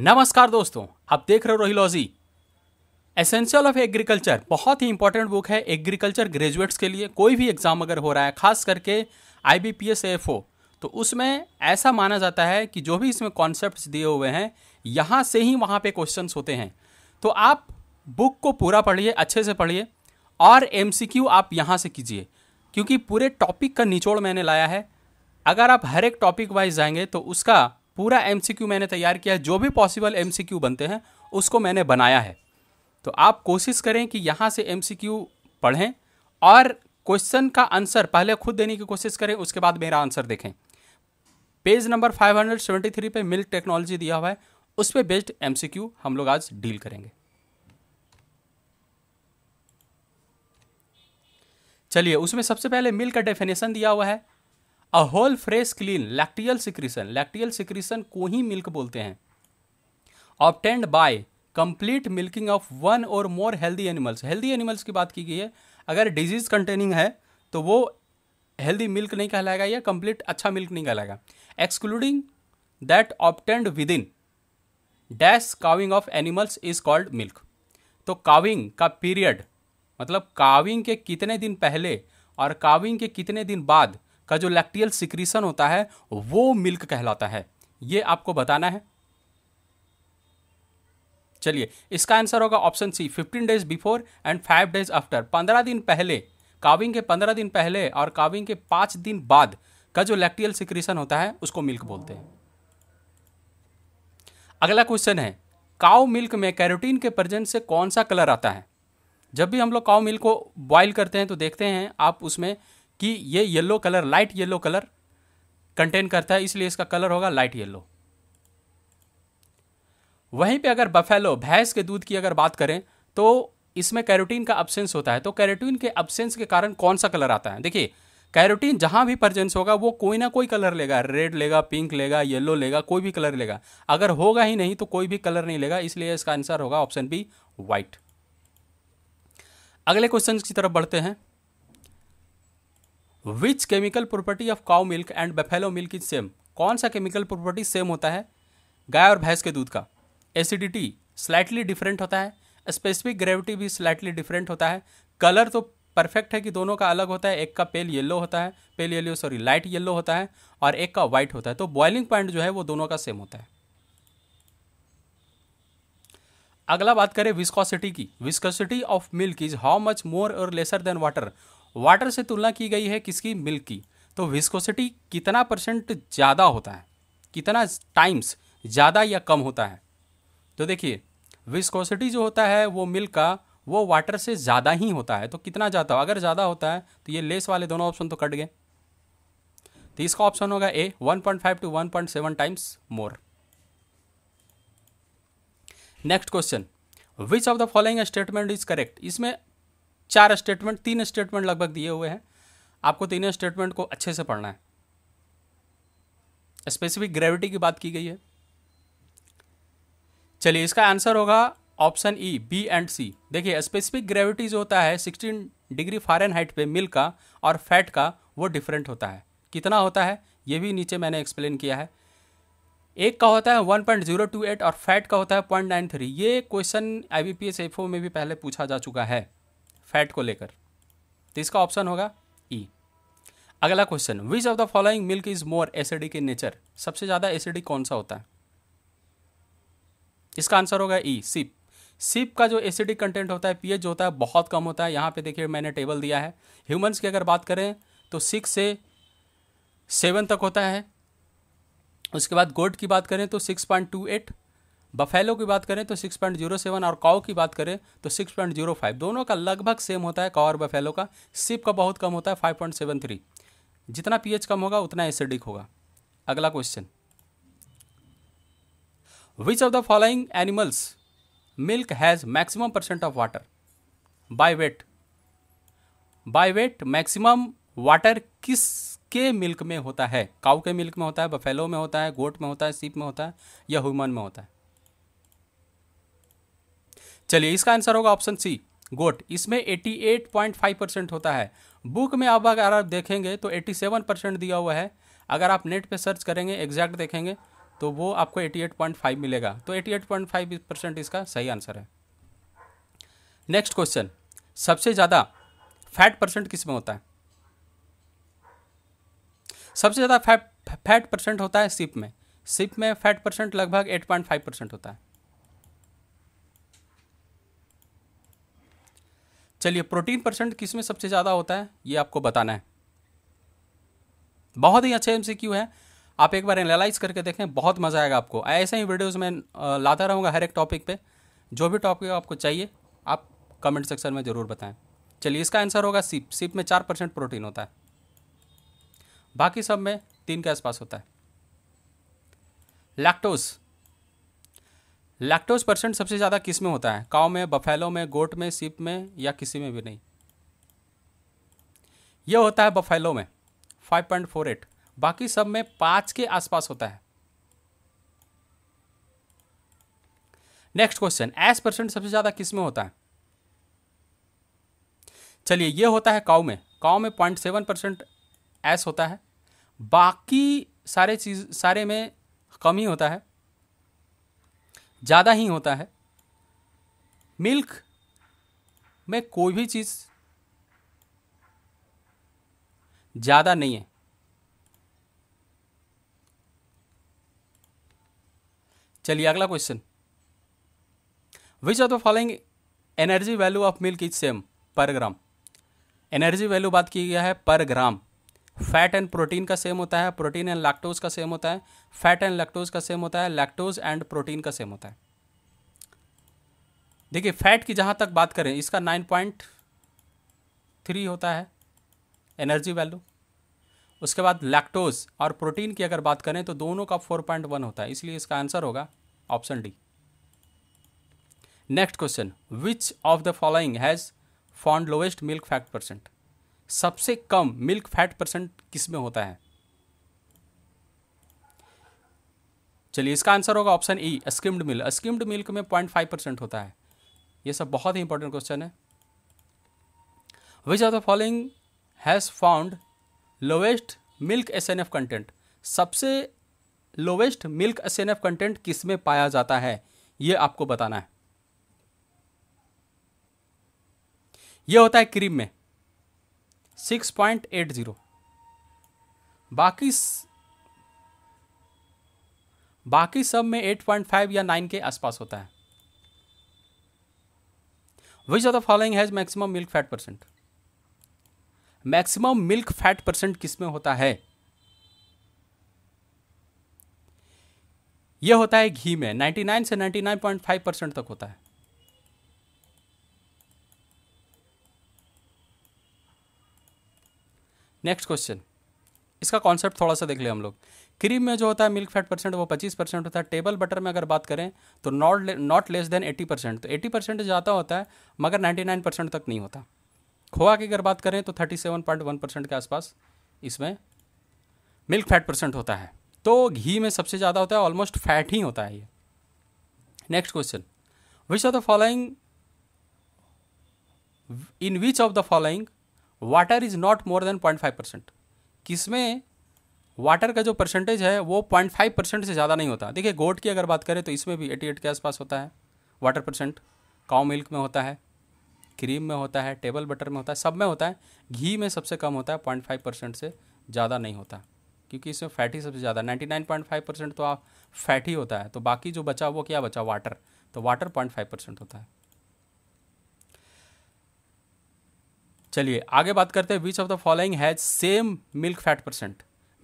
नमस्कार दोस्तों आप देख रहे हो रोहिलॉजी एसेंशियल ऑफ एग्रीकल्चर बहुत ही इंपॉर्टेंट बुक है एग्रीकल्चर ग्रेजुएट्स के लिए कोई भी एग्जाम अगर हो रहा है खास करके I B P S F O तो उसमें ऐसा माना जाता है कि जो भी इसमें कॉन्सेप्ट दिए हुए हैं यहाँ से ही वहाँ पे क्वेश्चन होते हैं तो आप बुक को पूरा पढ़िए अच्छे से पढ़िए और एम सी क्यू आप यहाँ से कीजिए क्योंकि पूरे टॉपिक का निचोड़ मैंने लाया है अगर आप हर एक टॉपिक वाइज जाएंगे तो उसका पूरा एम मैंने तैयार किया है जो भी पॉसिबल एम बनते हैं उसको मैंने बनाया है तो आप कोशिश करें कि यहाँ से एम पढ़ें और क्वेश्चन का आंसर पहले खुद देने की कोशिश करें उसके बाद मेरा आंसर देखें पेज नंबर 573 पे मिल्क टेक्नोलॉजी दिया हुआ है उस पर बेस्ड एम हम लोग आज डील करेंगे चलिए उसमें सबसे पहले मिल्क का डेफिनेशन दिया हुआ है a whole fresh clean lacteal secretion lacteal secretion को ही मिल्क बोलते हैं obtained by complete milking of one और more healthy animals healthy animals की बात की गई है अगर डिजीज कंटेनिंग है तो वो हेल्दी मिल्क नहीं कहलाएगा या कंप्लीट अच्छा मिल्क नहीं कहलाएगा excluding that obtained within dash calving of animals is called milk तो काविंग का पीरियड मतलब काविंग के कितने दिन पहले और काविंग के कितने दिन बाद का जो लैक्टियल सिक्रीशन होता है वो मिल्क कहलाता है ये आपको बताना है चलिए इसका आंसर होगा option C 15 days before and 5 days after 15 दिन पहले काविंग के 15 दिन पहले और काविंग के 5 दिन बाद का जो लैक्टियल सिक्रीशन होता है उसको मिल्क बोलते हैं अगला क्वेश्चन है काउ मिल्क में कैरोटीन के प्रेजेंस से कौन सा कलर आता है जब भी हम लोग काउ मिल्क को बॉईल करते हैं तो देखते हैं आप उसमें कि ये yellow colour light yellow colour contain करता है इसलिए इसका कलर होगा लाइट येलो वहीं पे अगर बफेलो भैंस के दूध की अगर बात करें तो इसमें कैरोटीन का अब्सेंस होता है तो कैरोटीन के अब्सेंस के कारण कौन सा कलर आता है देखिए कैरोटीन जहां भी प्रजेंस होगा वो कोई ना कोई कलर लेगा रेड लेगा पिंक लेगा येलो लेगा कोई भी कलर लेगा अगर होगा ही नहीं तो कोई भी कलर नहीं लेगा इसलिए इसका आंसर होगा ऑप्शन बी व्हाइट अगले क्वेश्चन की तरफ बढ़ते हैं which chemical property of cow milk and buffalo milk is same कौन सा केमिकल प्रॉपर्टी सेम होता है गाय और भैंस के दूध का एसिडिटी स्लाइटली डिफरेंट होता है स्पेसिफिक ग्रेविटी भी स्लाइटली डिफरेंट होता है कलर तो परफेक्ट है कि दोनों का अलग होता है एक का पेल येलो होता है pale yellow sorry light yellow होता है और एक का व्हाइट होता है तो बॉइलिंग पॉइंट जो है वो दोनों का सेम होता है अगला बात करें विस्कोसिटी की viscosity of milk is how much more और लेसर देन वाटर वाटर से तुलना की गई है किसकी मिल्क की तो विस्कोसिटी कितना परसेंट ज़्यादा होता है कितना टाइम्स ज़्यादा या कम होता है तो देखिए विस्कोसिटी जो होता है वो मिल्क का वो वाटर से ज़्यादा ही होता है तो कितना ज़्यादा हो अगर ज़्यादा होता है तो ये लेस वाले दोनों ऑप्शन तो कट गए तो इसका ऑप्शन होगा ए 1.5 to 1.7 times more next question which of the following statement is correct इसमें चार स्टेटमेंट तीन स्टेटमेंट लगभग दिए हुए हैं आपको तीनों स्टेटमेंट को अच्छे से पढ़ना है स्पेसिफिक ग्रेविटी की बात की गई है चलिए इसका आंसर होगा option E B and C देखिए स्पेसिफिक ग्रेविटी जो होता है 16 डिग्री फॉरन हाइट पे मिल्क का और फैट का वो डिफरेंट होता है कितना होता है ये भी नीचे मैंने एक्सप्लेन किया है एक का होता है 1.028 और फैट का होता है 0.93 ये क्वेश्चन आई बी में भी पहले पूछा जा चुका है फैट को लेकर तो इसका ऑप्शन होगा ई e। अगला question which of the following milk is more acidic in nature सबसे ज़्यादा एसिडिक कौन सा होता है इसका आंसर होगा ई सिप सिप का जो एसिडिक कंटेंट होता है पीएच जो होता है बहुत कम होता है यहां पे देखिए मैंने टेबल दिया है ह्यूमंस की अगर बात करें तो सिक्स से सेवन तक होता है उसके बाद गोट की बात करें तो six point two eight buffalo की बात करें तो 6.07 और काओ की बात करें तो 6.05 दोनों का लगभग सेम होता है काओ और बफेलो का सिप का बहुत कम होता है 5.73 जितना पीएच कम होगा उतना एसिडिक होगा अगला question which of the following animals milk has maximum percent of water by weight by weight maximum water किस के मिल्क में होता है काउ के मिल्क में होता है बफेलो में होता है गोट में होता है सीप में होता है या ह्यूमन में होता है चलिए इसका आंसर होगा ऑप्शन सी गोट इसमें 88.5 परसेंट होता है बुक में अब अगर आप देखेंगे तो 87 परसेंट दिया हुआ है अगर आप नेट पे सर्च करेंगे एग्जैक्ट देखेंगे तो वो आपको 88.5 मिलेगा तो 88.5 परसेंट इसका सही आंसर है नेक्स्ट क्वेश्चन सबसे ज़्यादा फैट परसेंट किस में होता है सबसे ज़्यादा फैट फैट परसेंट होता है सिप में सिप में फैट परसेंट लगभग एट परसेंट होता है चलिए प्रोटीन परसेंट किस में सबसे ज़्यादा होता है ये आपको बताना है बहुत ही अच्छे एम है आप एक बार एनालाइज करके देखें बहुत मज़ा आएगा आपको ऐसे ही वीडियोस में लाता रहूँगा हर एक टॉपिक पे जो भी टॉपिक आपको चाहिए आप कमेंट सेक्शन में ज़रूर बताएं चलिए इसका आंसर होगा सीप सीप में चार परसेंट प्रोटीन होता है बाकी सब में तीन के आसपास होता है लैक्टोज़ लैक्टोज परसेंट सबसे ज़्यादा किस में होता है काव में बफेलो में गोट में सिप में या किसी में भी नहीं यह होता है बफेलो में 5.48 बाकी सब में पाँच के आसपास होता है नेक्स्ट क्वेश्चन एस परसेंट सबसे ज़्यादा किस में होता है चलिए यह होता है काव में काव में पॉइंट सेवन परसेंट एस होता है बाकी सारे चीज सारे में कम ही होता है ज़्यादा ही होता है मिल्क में कोई भी चीज़ ज़्यादा नहीं है चलिए अगला question which are the following energy value of milk is same per gram energy value बात की गया है per gram fat and protein का सेम होता है प्रोटीन एंड लैक्टोज का सेम होता है फैट एंड लैक्टोज का सेम होता है लैक्टोज एंड प्रोटीन का सेम होता है देखिए फैट की जहाँ तक बात करें इसका नाइन पॉइंट थ्री होता है एनर्जी वैल्यू उसके बाद लैक्टोज और प्रोटीन की अगर बात करें तो दोनों का फोर पॉइंट वन होता है इसलिए इसका आंसर होगा option D next question which of the following has found lowest milk fat percent सबसे कम मिल्क फैट परसेंट किस में होता है चलिए इसका आंसर होगा option E skimmed milk skimmed milk में पॉइंट फाइव परसेंट होता है ये सब बहुत ही इंपॉर्टेंट क्वेश्चन है which of the following has found lowest milk S N F content सबसे lowest milk S N F content किस में पाया जाता है ये आपको बताना है ये होता है क्रीम में सिक्स पॉइंट एट ज़ीरो बाकी बाकी सब में एट पॉइंट फाइव या नाइन के आसपास होता है which of the following has maximum milk fat percent maximum milk fat percent किस में होता है यह होता है घी में 99 से 99.5 परसेंट तक होता है नेक्स्ट क्वेश्चन इसका कॉन्सेप्ट थोड़ा सा देख लें हम लोग क्रीम में जो होता है मिल्क फैट परसेंट वो 25 परसेंट होता है टेबल बटर में अगर बात करें तो not not less than 80 percent तो 80 परसेंट ज़्यादा होता है मगर 99 परसेंट तक नहीं होता खोआ की अगर बात करें तो 37.1 परसेंट के आसपास इसमें मिल्क फैट परसेंट होता है तो घी में सबसे ज़्यादा होता है ऑलमोस्ट फैट ही होता है ये next question which of the following in which of the following water is not more than point five percent किसमें वाटर का जो परसेंटेज है वो पॉइंट फाइव परसेंट से ज़्यादा नहीं होता देखिए गोट की अगर बात करें तो इसमें भी एटी एट के आसपास होता है वाटर परसेंट काउ मिल्क में होता है क्रीम में होता है टेबल बटर में होता है सब में होता है घी में सबसे कम होता है पॉइंट फाइव परसेंट से ज़्यादा नहीं होता क्योंकि इसमें फैटी सबसे ज़्यादा ninety nine point five percent तो आप फैटी होता है तो बाकी जो बचा वो क्या बचा वाटर तो वाटर पॉइंट फाइव परसेंट होता है चलिए आगे बात करते हैं which of the following has same milk fat percent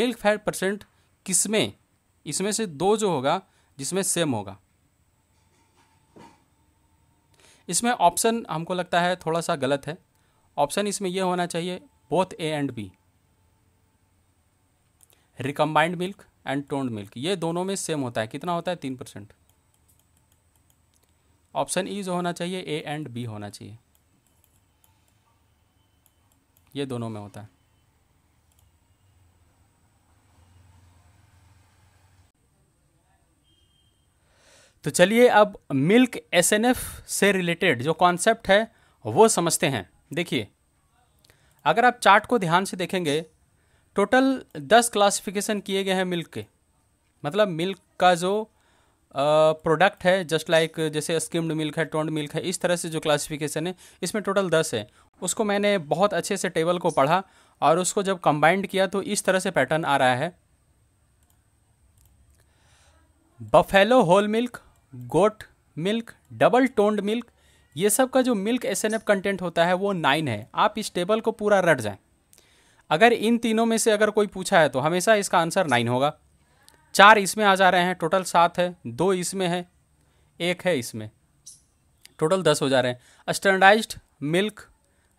milk fat percent किसमें इसमें से दो जो होगा जिसमें सेम होगा इसमें ऑप्शन हमको लगता है थोड़ा सा गलत है ऑप्शन इसमें यह होना चाहिए both A and B recombined milk and toned milk ये दोनों में सेम होता है कितना होता है तीन परसेंट ऑप्शन ई जो होना चाहिए ए एंड बी होना चाहिए ये दोनों में होता है तो चलिए अब मिल्क एसएनएफ से रिलेटेड जो कॉन्सेप्ट है वो समझते हैं देखिए अगर आप चार्ट को ध्यान से देखेंगे टोटल दस क्लासिफिकेशन किए गए हैं मिल्क के मतलब मिल्क का जो प्रोडक्ट है जस्ट लाइक जैसे स्किम्ड मिल्क है टोंड मिल्क है इस तरह से जो क्लासिफिकेशन है इसमें टोटल दस है उसको मैंने बहुत अच्छे से टेबल को पढ़ा और उसको जब कंबाइंड किया तो इस तरह से पैटर्न आ रहा है buffalo whole milk goat milk double toned milk ये सब का जो मिल्क एस कंटेंट होता है वो नाइन है आप इस टेबल को पूरा रट जाएं अगर इन तीनों में से अगर कोई पूछा है तो हमेशा इसका आंसर नाइन होगा चार इसमें आ जा रहे हैं टोटल सात है दो इसमें है एक है इसमें टोटल दस हो जा रहे हैं स्टैंडर्डाइज्ड मिल्क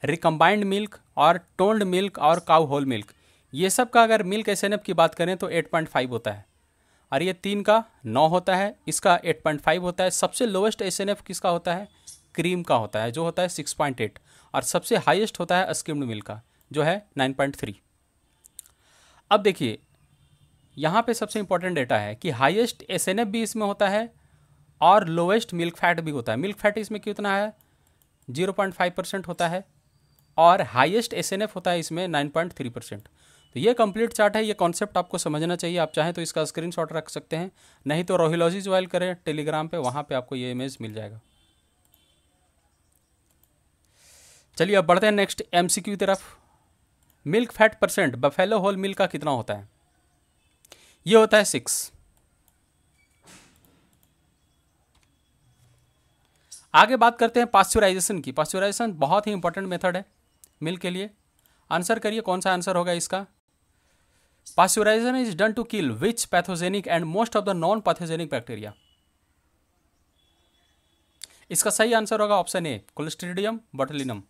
रिकम्बाइंड मिल्क और टोल्ड मिल्क और काउ होल मिल्क ये सब का अगर मिल्क एस की बात करें तो 8.5 होता है और ये तीन का नौ होता है इसका 8.5 होता है सबसे लोवेस्ट एस किसका होता है क्रीम का होता है जो होता है 6.8 और सबसे हाईएस्ट होता है स्किम्ड मिल्क का जो है 9.3 अब देखिए यहाँ पे सबसे इंपॉर्टेंट डेटा है कि हाईएस्ट एस भी इसमें होता है और लोएस्ट मिल्क फैट भी होता है मिल्क फैट इसमें कितना है 0.5 परसेंट होता है और हाईएस्ट एस होता है इसमें 9.3 परसेंट तो ये कंप्लीट चार्ट है ये कॉन्सेप्ट आपको समझना चाहिए आप चाहें तो इसका स्क्रीन रख सकते हैं नहीं तो रोहिलॉजी ज्वाइल करें टेलीग्राम पर वहाँ पर आपको ये इमेज मिल जाएगा चलिए अब बढ़ते हैं नेक्स्ट एम की तरफ milk fat percent buffalo whole milk का कितना होता है ये होता है सिक्स आगे बात करते हैं पास्चुराइजेशन की पास्चुराइजेशन बहुत ही इंपॉर्टेंट मेथड है मिल के लिए आंसर करिए कौन सा आंसर होगा इसका pasteurisation is done to kill which pathogenic and most of the non pathogenic bacteria इसका सही आंसर होगा ऑप्शन ए कोलेस्ट्रीडियम बटलिनम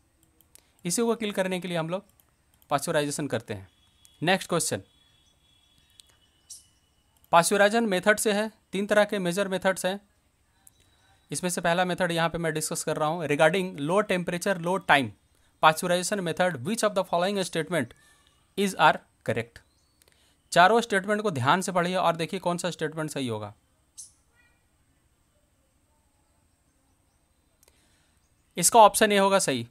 इसी को किल करने के लिए हम लोग पास्चुराइजेशन करते हैं नेक्स्ट क्वेश्चन पाश्चुराइजन मेथड से है तीन तरह के मेजर मेथड्स हैं इसमें से पहला मेथड यहाँ पे मैं डिस्कस कर रहा हूँ regarding low temperature low time pasteurisation method which of the following statement is are correct चारों स्टेटमेंट को ध्यान से पढ़िए और देखिए कौन सा स्टेटमेंट सही होगा इसका ऑप्शन ए होगा सही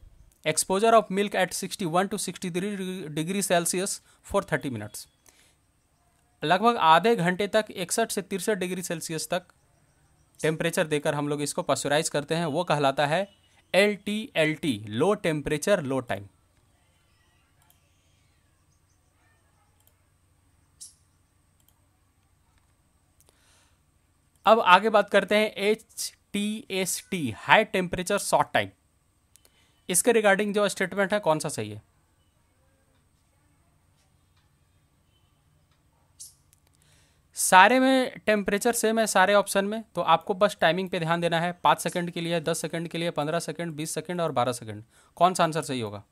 exposure of milk at 61 to 63 degree Celsius for 30 minutes लगभग आधे घंटे तक इकसठ से तिरसठ डिग्री सेल्सियस तक टेम्परेचर देकर हम लोग इसको पॉस्चराइज करते हैं वो कहलाता है L T L T low temperature low time अब आगे बात करते हैं H T S T high temperature short time इसके रिगार्डिंग जो स्टेटमेंट है कौन सा सही है सारे में टेम्परेचर सेम है सारे ऑप्शन में तो आपको बस टाइमिंग पे ध्यान देना है पाँच सेकंड के लिए दस सेकंड के लिए पंद्रह सेकंड बीस सेकंड और बारह सेकंड कौन सा आंसर सही होगा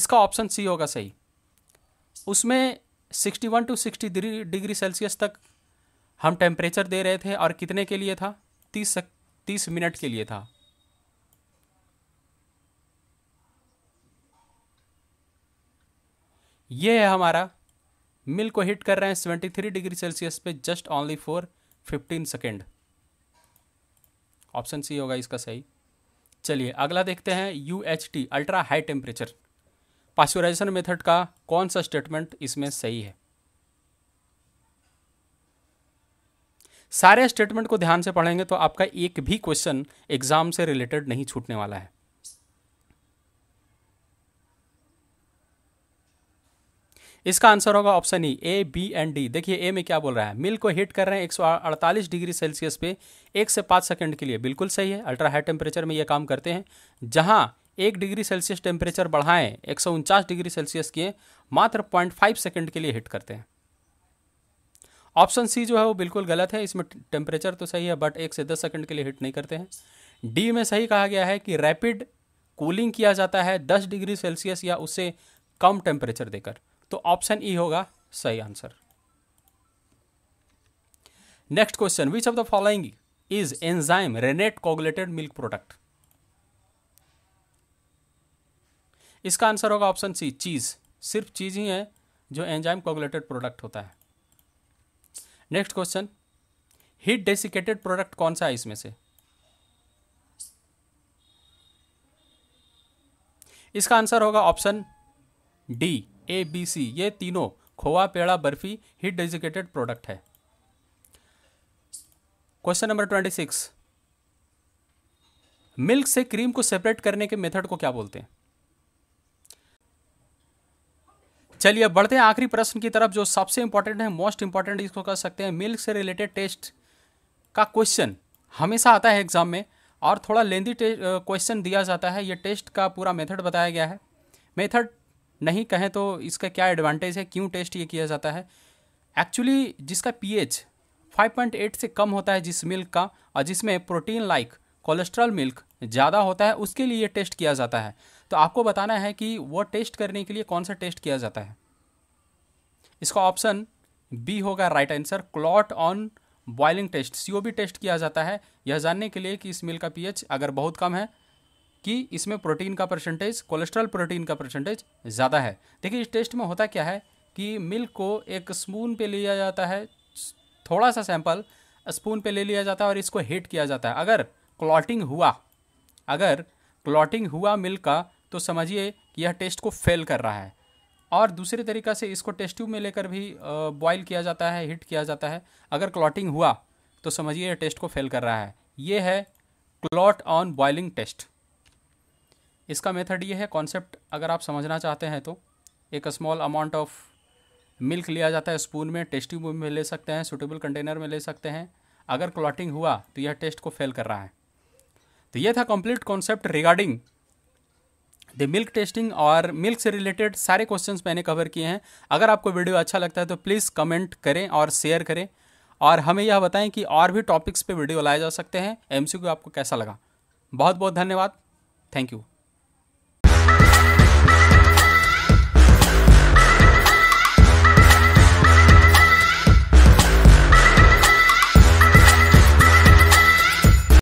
इसका ऑप्शन सी होगा सही उसमें sixty one to sixty degree Celsius तक हम टेम्परेचर दे रहे थे और कितने के लिए था तीस सक, तीस मिनट के लिए था यह है हमारा मिल को हिट कर रहे हैं सेवेंटी थ्री डिग्री सेल्सियस पे just only for fifteen second option C होगा इसका सही चलिए अगला देखते हैं U H T ultra high temperature pasteurisation method का कौन सा स्टेटमेंट इसमें सही है सारे स्टेटमेंट को ध्यान से पढ़ेंगे तो आपका एक भी क्वेश्चन एग्जाम से रिलेटेड नहीं छूटने वाला है इसका आंसर होगा option E A B and D देखिए ए में क्या बोल रहा है मिल को हीट कर रहे हैं 148 डिग्री सेल्सियस पे एक से पाँच सेकंड के लिए बिल्कुल सही है अल्ट्रा हाई टेम्परेचर में ये काम करते हैं जहां एक डिग्री सेल्सियस टेम्परेचर बढ़ाएं एक डिग्री सेल्सियस किए मात्र पॉइंट सेकेंड के लिए हीट करते हैं ऑप्शन सी जो है वो बिल्कुल गलत है इसमें टेम्परेचर तो सही है बट एक से दस सेकंड के लिए हिट नहीं करते हैं डी में सही कहा गया है कि रैपिड कूलिंग किया जाता है दस डिग्री सेल्सियस या उससे कम टेम्परेचर देकर तो ऑप्शन ई e होगा सही answer next question which of the following is enzyme rennet coagulated milk product इसका आंसर होगा ऑप्शन सी चीज सिर्फ चीज ही है जो एंजाइम कोगुलेटेड प्रोडक्ट होता है next question heat desiccated product कौन सा है इसमें से इसका आंसर होगा option D A B C ये तीनों खोआ पेड़ा बर्फी ही डेजिकेटेड प्रोडक्ट है question number twenty six milk से क्रीम को सेपरेट करने के मेथड को क्या बोलते हैं चलिए बढ़ते हैं आखिरी प्रश्न की तरफ जो सबसे इंपॉर्टेंट है मोस्ट इंपॉर्टेंट इसको कह सकते हैं मिल्क से रिलेटेड टेस्ट का क्वेश्चन हमेशा आता है एग्जाम में और थोड़ा लेंदी क्वेश्चन दिया जाता है यह टेस्ट का पूरा मेथड बताया गया है मेथड नहीं कहें तो इसका क्या एडवांटेज है क्यों टेस्ट ये किया जाता है एक्चुअली जिसका पी 5.8 से कम होता है जिस मिल्क का और जिसमें प्रोटीन लाइक कोलेस्ट्रॉल मिल्क ज़्यादा होता है उसके लिए टेस्ट किया जाता है तो आपको बताना है कि वो टेस्ट करने के लिए कौन सा टेस्ट किया जाता है इसका ऑप्शन बी होगा right answer clot on boiling test C test किया जाता है यह जानने के लिए कि इस मिल का पीएच अगर बहुत कम है कि इसमें प्रोटीन का परसेंटेज कोलेस्ट्रॉल प्रोटीन का परसेंटेज ज़्यादा है देखिए इस टेस्ट में होता क्या है कि मिल्क को एक स्पून पे लिया जाता है थोड़ा सा सैंपल स्पून पे ले लिया जाता है और इसको हीट किया जाता है अगर क्लॉटिंग हुआ अगर क्लॉटिंग हुआ मिल्क का तो समझिए कि यह टेस्ट को फेल कर रहा है और दूसरे तरीका से इसको टेस्ट ट्यूब में लेकर भी बॉईल किया जाता है हीट किया जाता है अगर क्लॉटिंग हुआ तो समझिए यह टेस्ट को फेल कर रहा है ये है क्लॉट ऑन बॉइलिंग टेस्ट इसका मेथड ये है कॉन्सेप्ट अगर आप समझना चाहते हैं तो एक स्मॉल अमाउंट ऑफ मिल्क लिया जाता है स्पून में टेस्टी में ले सकते हैं सुटेबल कंटेनर में ले सकते हैं अगर क्लॉटिंग हुआ तो यह टेस्ट को फेल कर रहा है तो यह था complete concept regarding the milk testing और मिल्क से रिलेटेड सारे क्वेश्चंस मैंने कवर किए हैं अगर आपको वीडियो अच्छा लगता है तो प्लीज़ कमेंट करें और शेयर करें और हमें यह बताएं कि और भी टॉपिक्स पे वीडियो लाए जा सकते हैं एम आपको कैसा लगा बहुत बहुत धन्यवाद थैंक यू